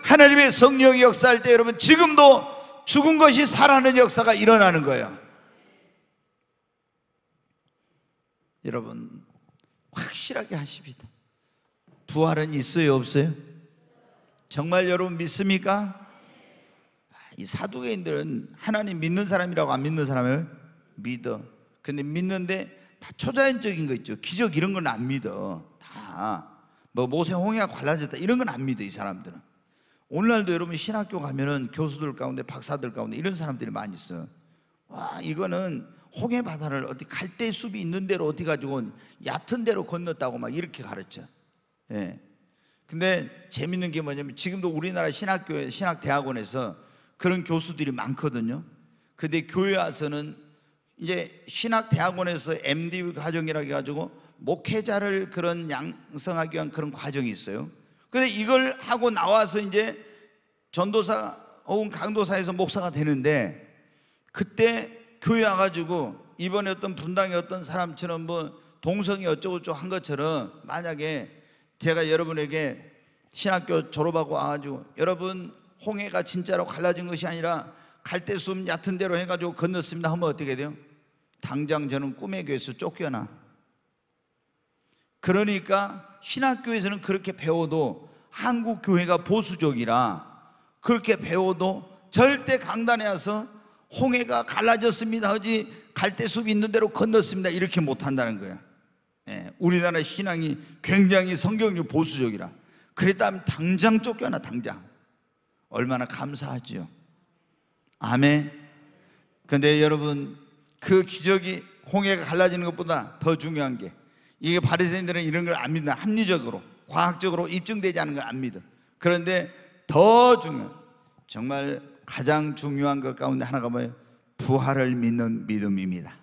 하나님의 성령이 역사할 때 여러분 지금도 죽은 것이 살아나는 역사가 일어나는 거예요 여러분 확실하게 하십니다 부활은 있어요 없어요? 정말 여러분 믿습니까? 이 사두개인들은 하나님 믿는 사람이라고 안 믿는 사람을 믿어. 근데 믿는데 다 초자연적인 거 있죠. 기적 이런 건 안 믿어. 다. 뭐 모세 홍해가 갈라졌다 이런 건 안 믿어 이 사람들은. 오늘날도 여러분 신학교 가면은 교수들 가운데 박사들 가운데 이런 사람들이 많이 있어. 와 이거는 홍해 바다를 어디 갈대 숲이 있는 대로 어디 가지고 얕은 대로 건넜다고 막 이렇게 가르쳐. 예. 근데 재밌는 게 뭐냐면 지금도 우리나라 신학교 신학 대학원에서 그런 교수들이 많거든요. 근데 교회 와서는 이제 신학대학원에서 MD 과정이라 해가지고 목회자를 그런 양성하기 위한 그런 과정이 있어요. 근데 이걸 하고 나와서 이제 전도사 혹은 강도사에서 목사가 되는데 그때 교회 와가지고 이번에 어떤 분당의 어떤 사람처럼 뭐 동성이 어쩌고저쩌고 한 것처럼 만약에 제가 여러분에게 신학교 졸업하고 와가지고 여러분 홍해가 진짜로 갈라진 것이 아니라 갈대숨 얕은 대로 해가지고 건넜습니다 하면 어떻게 돼요? 당장 저는 꿈의 교회에서 쫓겨나 그러니까 신학교에서는 그렇게 배워도 한국 교회가 보수적이라 그렇게 배워도 절대 강단에 와서 홍해가 갈라졌습니다 하지 갈대숲 있는 대로 건넜습니다 이렇게 못한다는 거야 예, 우리나라 신앙이 굉장히 성경적 보수적이라 그랬다면 당장 쫓겨나 당장 얼마나 감사하죠 아멘. 근데 여러분 그 기적이 홍해가 갈라지는 것보다 더 중요한 게 이게 바리새인들은 이런 걸 안 믿나 합리적으로 과학적으로 입증되지 않은 걸 안 믿어. 그런데 더 중요 정말 가장 중요한 것 가운데 하나가 뭐예요? 부활을 믿는 믿음입니다.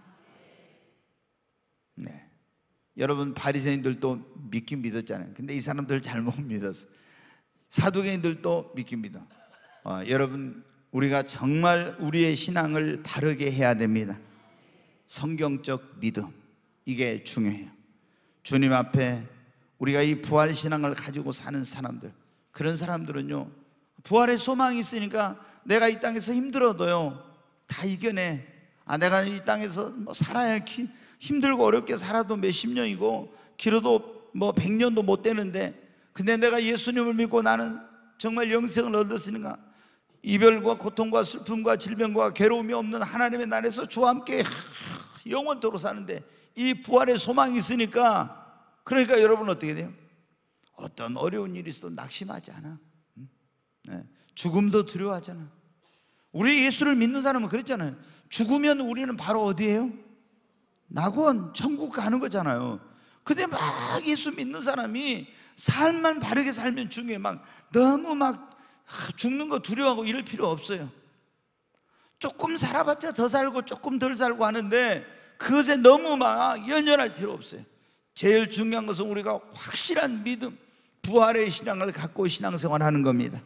네. 여러분 바리새인들도 믿긴 믿었잖아요. 근데 이 사람들 잘못 믿었어. 사두개인들도 믿긴 믿어. 어, 여러분 우리가 정말 우리의 신앙을 바르게 해야 됩니다. 성경적 믿음 이게 중요해요. 주님 앞에 우리가 이 부활 신앙을 가지고 사는 사람들 그런 사람들은요 부활의 소망이 있으니까 내가 이 땅에서 힘들어도요 다 이겨내. 아 내가 이 땅에서 뭐 살아야 기, 힘들고 어렵게 살아도 몇십 년이고 길어도 뭐 백 년도 못 되는데 근데 내가 예수님을 믿고 나는 정말 영생을 얻었으니까 이별과 고통과 슬픔과 질병과 괴로움이 없는 하나님의 나라에서 주와 함께 영원토록 사는데 이 부활의 소망이 있으니까 그러니까 여러분 어떻게 돼요? 어떤 어려운 일이 있어도 낙심하지 않아. 네. 죽음도 두려워하잖아. 우리 예수를 믿는 사람은 그랬잖아요. 죽으면 우리는 바로 어디예요? 낙원, 천국 가는 거잖아요. 근데 막 예수 믿는 사람이 삶만 바르게 살면 중요해. 막 너무 막 죽는 거 두려워하고 이럴 필요 없어요. 조금 살아봤자 더 살고 조금 덜 살고 하는데 그것에 너무 막 연연할 필요 없어요. 제일 중요한 것은 우리가 확실한 믿음, 부활의 신앙을 갖고 신앙생활 하는 겁니다.